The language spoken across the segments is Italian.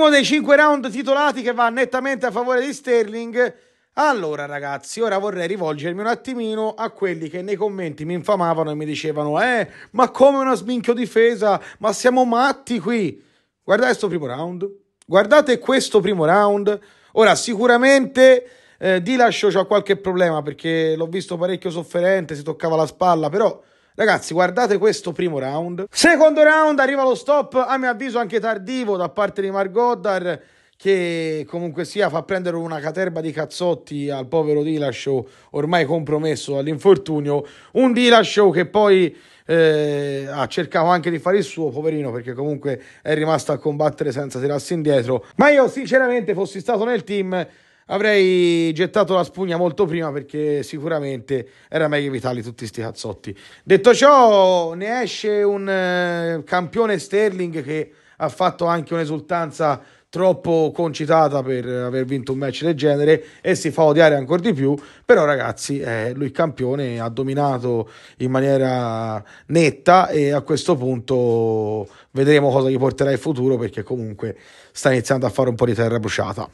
Primo dei cinque round titolati che va nettamente a favore di Sterling. Allora ragazzi, ora vorrei rivolgermi un attimino a quelli che nei commenti mi infamavano e mi dicevano Eh, ma come una sminchio difesa, ma siamo matti qui Guardate questo primo round, guardate questo primo round Ora sicuramente eh, di lascio ho qualche problema perché l'ho visto parecchio sofferente, si toccava la spalla Però Ragazzi, guardate questo primo round. Secondo round arriva lo stop, a mio avviso anche tardivo, da parte di Mark Goddard, che comunque sia fa prendere una caterba di cazzotti al povero Dillashaw, ormai compromesso dall'infortunio. Un Dillashaw che poi eh, ha cercato anche di fare il suo, poverino, perché comunque è rimasto a combattere senza tirarsi indietro. Ma io sinceramente fossi stato nel team avrei gettato la spugna molto prima perché sicuramente era meglio evitarli tutti sti cazzotti. Detto ciò, ne esce un eh, campione Sterling che ha fatto anche un'esultanza troppo concitata per aver vinto un match del genere e si fa odiare ancora di più però ragazzi eh, lui campione ha dominato in maniera netta e a questo punto vedremo cosa gli porterà il futuro perché comunque sta iniziando a fare un po' di terra bruciata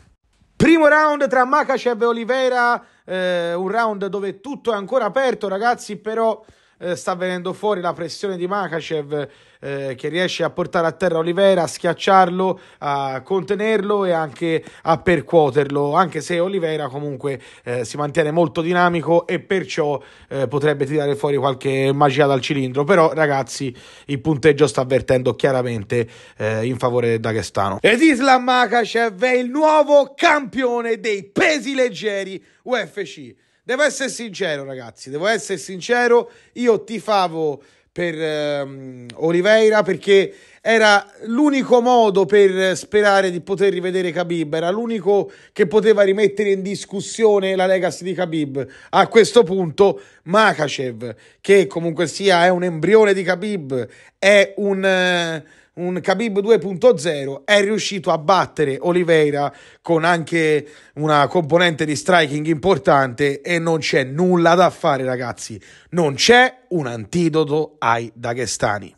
Primo round tra Makacev e Oliveira, eh, un round dove tutto è ancora aperto, ragazzi, però eh, sta venendo fuori la pressione di Makachev eh, che riesce a portare a terra Oliveira, a schiacciarlo, a contenerlo e anche a percuoterlo, anche se Oliveira comunque eh, si mantiene molto dinamico e perciò eh, potrebbe tirare fuori qualche magia dal cilindro, però ragazzi il punteggio sta avvertendo chiaramente eh, in favore del Daghestano. Ed Islam Makachev è il nuovo campione dei pesi leggeri UFC. Devo essere sincero, ragazzi, devo essere sincero, io tifavo per ehm, Oliveira perché era l'unico modo per sperare di poter rivedere Khabib, era l'unico che poteva rimettere in discussione la legacy di Khabib. A questo punto Makachev, che comunque sia è un embrione di Khabib, è un... Eh, un Khabib 2.0 è riuscito a battere Oliveira con anche una componente di striking importante e non c'è nulla da fare ragazzi, non c'è un antidoto ai Daghestani.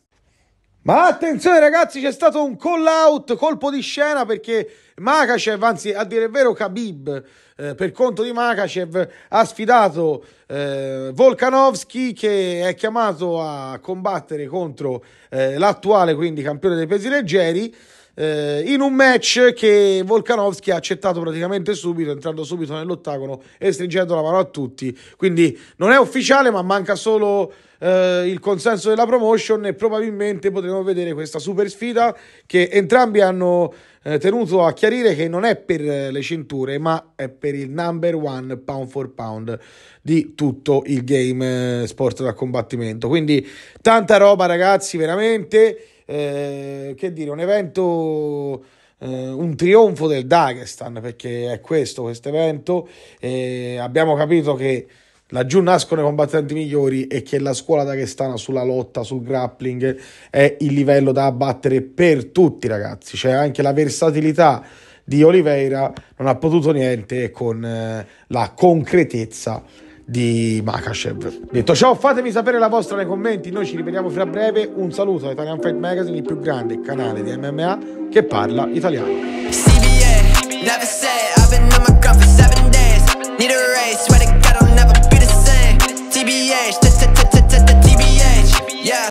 Ma attenzione ragazzi, c'è stato un call out, colpo di scena perché Makachev, anzi a dire il vero Khabib, eh, per conto di Makachev, ha sfidato eh, Volkanovski che è chiamato a combattere contro eh, l'attuale quindi campione dei pesi leggeri eh, in un match che Volkanovski ha accettato praticamente subito, entrando subito nell'ottagono e stringendo la mano a tutti. Quindi non è ufficiale, ma manca solo eh, il consenso della promotion e probabilmente potremo vedere questa super sfida che entrambi hanno eh, tenuto a chiarire che non è per le cinture, ma è per il number one pound for pound di tutto il game eh, sport da combattimento. Quindi tanta roba, ragazzi, veramente eh, che dire, un evento... Eh, un trionfo del Dagestan perché è questo questo evento eh, abbiamo capito che laggiù nascono i combattenti migliori e che la scuola dagestana sulla lotta, sul grappling è il livello da abbattere per tutti ragazzi, c'è cioè, anche la versatilità di Oliveira non ha potuto niente con eh, la concretezza di Makashev. Detto ciò, fatemi sapere la vostra nei commenti, noi ci rivediamo fra breve. Un saluto da Italian Fight Magazine, il più grande canale di MMA che parla italiano.